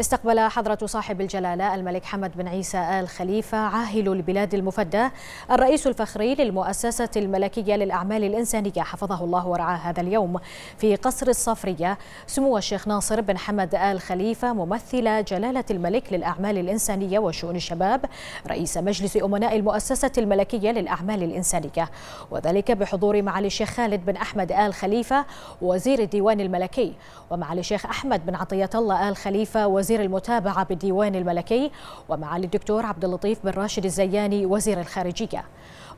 استقبل حضرة صاحب الجلالة الملك حمد بن عيسى آل خليفة عاهل البلاد المفدى الرئيس الفخري للمؤسسة الملكية للأعمال الإنسانية حفظه الله ورعاه هذا اليوم في قصر الصفرية سمو الشيخ ناصر بن حمد آل خليفة ممثل جلالة الملك للأعمال الإنسانية وشؤون الشباب رئيس مجلس أمناء المؤسسة الملكية للأعمال الإنسانية وذلك بحضور معالي الشيخ خالد بن أحمد آل خليفة وزير الديوان الملكي ومعالي الشيخ أحمد بن عطية الله آل خليفة وزير وزير المتابعة بالديوان الملكي ومعالي الدكتور عبد اللطيف بن راشد الزياني وزير الخارجية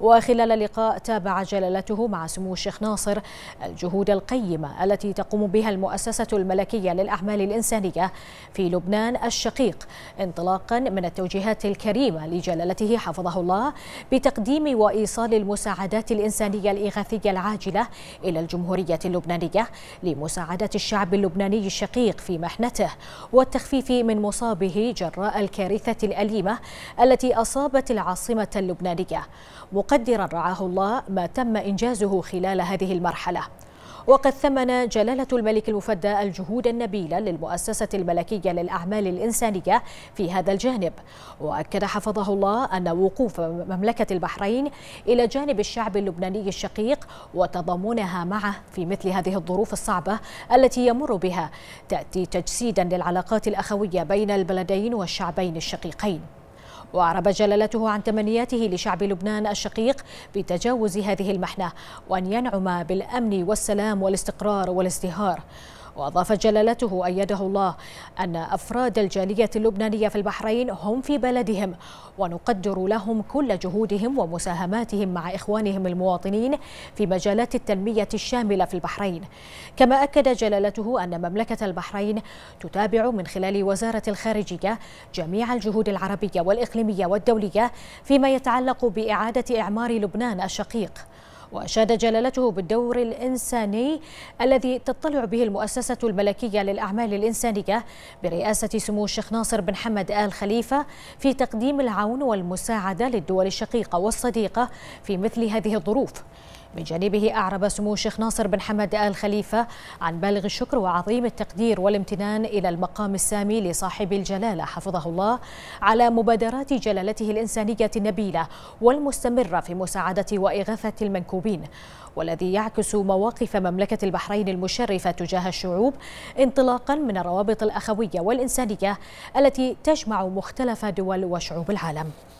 وخلال اللقاء تابع جلالته مع سمو الشيخ ناصر الجهود القيمة التي تقوم بها المؤسسة الملكية للأعمال الإنسانية في لبنان الشقيق انطلاقا من التوجيهات الكريمة لجلالته حفظه الله بتقديم وإيصال المساعدات الإنسانية الإغاثية العاجلة إلى الجمهورية اللبنانية لمساعدة الشعب اللبناني الشقيق في محنته والتخفيف التخفيف من مصابه جراء الكارثة الأليمة التي أصابت العاصمة اللبنانية مقدرا رعاه الله ما تم إنجازه خلال هذه المرحلة وقد ثمن جلالة الملك المفدى الجهود النبيلة للمؤسسة الملكية للأعمال الإنسانية في هذا الجانب وأكد حفظه الله أن وقوف مملكة البحرين إلى جانب الشعب اللبناني الشقيق وتضامنها معه في مثل هذه الظروف الصعبة التي يمر بها تأتي تجسيدا للعلاقات الأخوية بين البلدين والشعبين الشقيقين وأعرب جلالته عن تمنياته لشعب لبنان الشقيق بتجاوز هذه المحنة وأن ينعم بالأمن والسلام والاستقرار والازدهار وأضاف جلالته أيده الله أن أفراد الجالية اللبنانية في البحرين هم في بلدهم ونقدر لهم كل جهودهم ومساهماتهم مع إخوانهم المواطنين في مجالات التنمية الشاملة في البحرين كما أكد جلالته أن مملكة البحرين تتابع من خلال وزارة الخارجية جميع الجهود العربية والإقليمية والدولية فيما يتعلق بإعادة إعمار لبنان الشقيق وأشاد جلالته بالدور الإنساني الذي تطلع به المؤسسة الملكية للأعمال الإنسانية برئاسة سمو الشيخ ناصر بن حمد آل خليفة في تقديم العون والمساعدة للدول الشقيقة والصديقة في مثل هذه الظروف من جانبه أعرب سمو الشيخ ناصر بن حمد آل خليفة عن بالغ الشكر وعظيم التقدير والامتنان إلى المقام السامي لصاحب الجلالة حفظه الله على مبادرات جلالته الإنسانية النبيلة والمستمرة في مساعدة وإغاثة المنكوبين والذي يعكس مواقف مملكة البحرين المشرفة تجاه الشعوب انطلاقا من الروابط الأخوية والإنسانية التي تجمع مختلف دول وشعوب العالم